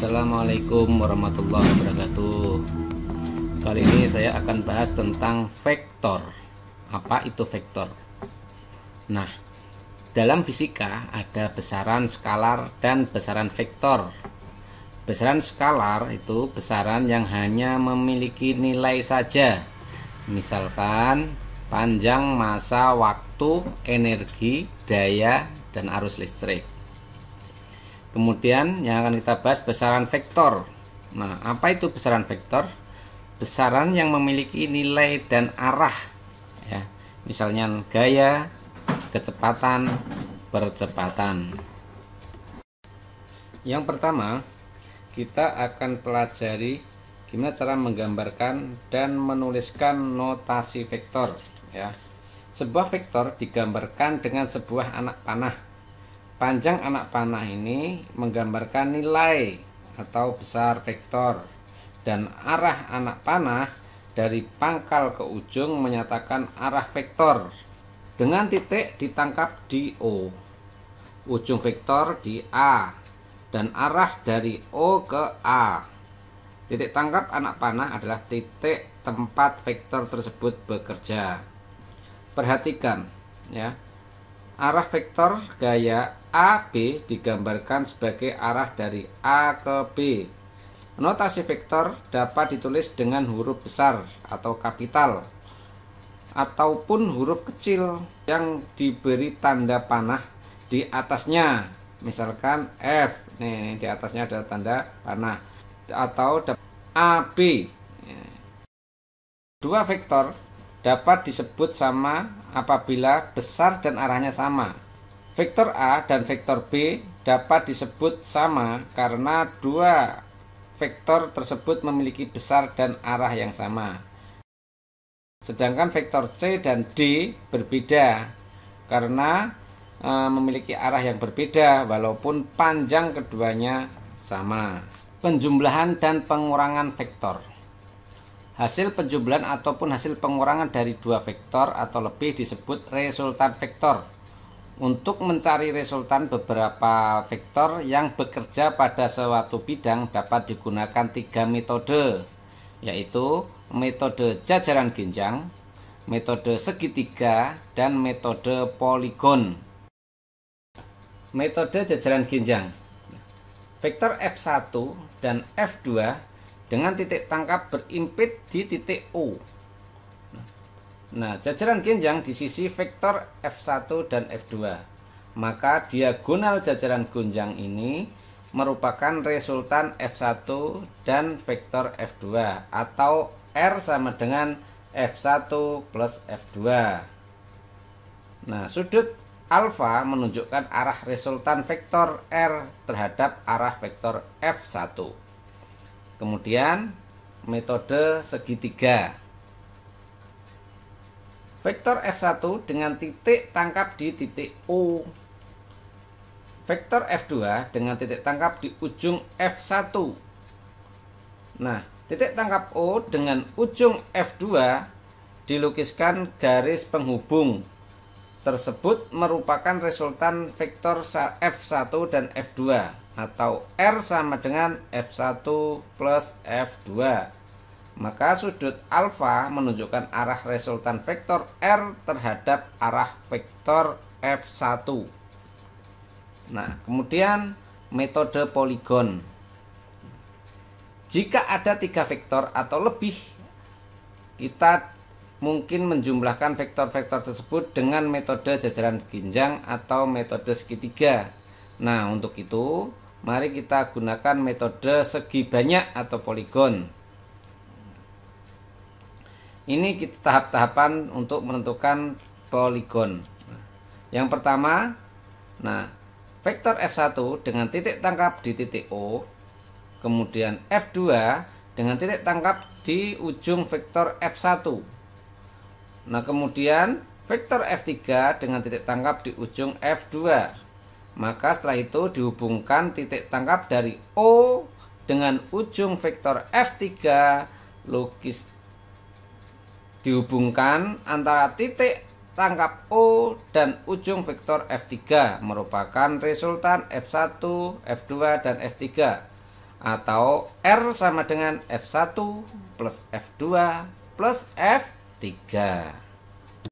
Assalamualaikum warahmatullahi wabarakatuh Kali ini saya akan bahas tentang vektor Apa itu vektor? Nah, dalam fisika ada besaran skalar dan besaran vektor Besaran skalar itu besaran yang hanya memiliki nilai saja Misalkan panjang, masa, waktu, energi, daya, dan arus listrik Kemudian yang akan kita bahas besaran vektor. Nah, apa itu besaran vektor? Besaran yang memiliki nilai dan arah ya. Misalnya gaya, kecepatan, percepatan. Yang pertama, kita akan pelajari gimana cara menggambarkan dan menuliskan notasi vektor ya. Sebuah vektor digambarkan dengan sebuah anak panah Panjang anak panah ini menggambarkan nilai atau besar vektor dan arah anak panah dari pangkal ke ujung menyatakan arah vektor dengan titik ditangkap di O. Ujung vektor di A dan arah dari O ke A. Titik tangkap anak panah adalah titik tempat vektor tersebut bekerja. Perhatikan ya Arah vektor gaya AB digambarkan sebagai arah dari A ke B. Notasi vektor dapat ditulis dengan huruf besar atau kapital ataupun huruf kecil yang diberi tanda panah di atasnya. Misalkan F, nih di atasnya ada tanda panah atau AB. Dua vektor dapat disebut sama apabila besar dan arahnya sama. Vektor A dan vektor B dapat disebut sama karena dua vektor tersebut memiliki besar dan arah yang sama. Sedangkan vektor C dan D berbeda karena e, memiliki arah yang berbeda walaupun panjang keduanya sama. Penjumlahan dan pengurangan vektor. Hasil penjumlahan ataupun hasil pengurangan dari dua vektor atau lebih disebut resultan vektor. Untuk mencari resultan beberapa vektor yang bekerja pada suatu bidang dapat digunakan tiga metode, yaitu metode jajaran genjang, metode segitiga, dan metode poligon. Metode jajaran genjang. Vektor F1 dan F2 dengan titik tangkap berimpit di titik O. Nah, jajaran genjang di sisi vektor F1 dan F2. Maka diagonal jajaran gonjang ini merupakan resultan F1 dan vektor F2 atau R sama dengan F1 plus F2. Nah, sudut alfa menunjukkan arah resultan vektor R terhadap arah vektor F1. Kemudian metode segitiga. Vektor F1 dengan titik tangkap di titik O. Vektor F2 dengan titik tangkap di ujung F1. Nah, titik tangkap O dengan ujung F2 dilukiskan garis penghubung tersebut merupakan resultan vektor F1 dan F2 atau R sama dengan F1 plus F2 maka sudut alfa menunjukkan arah resultan vektor R terhadap arah vektor F1 nah kemudian metode poligon jika ada tiga vektor atau lebih kita mungkin menjumlahkan vektor-vektor tersebut dengan metode jajaran ginjang atau metode segitiga nah untuk itu mari kita gunakan metode segi banyak atau poligon. Ini kita tahap-tahapan untuk menentukan poligon. Yang pertama, nah, vektor F1 dengan titik tangkap di titik O, kemudian F2 dengan titik tangkap di ujung vektor F1. Nah, kemudian vektor F3 dengan titik tangkap di ujung F2 maka setelah itu dihubungkan titik tangkap dari O dengan ujung vektor F3 lukis dihubungkan antara titik tangkap O dan ujung vektor F3 merupakan resultan F1, F2, dan F3 atau R sama dengan F1 plus F2 plus F3.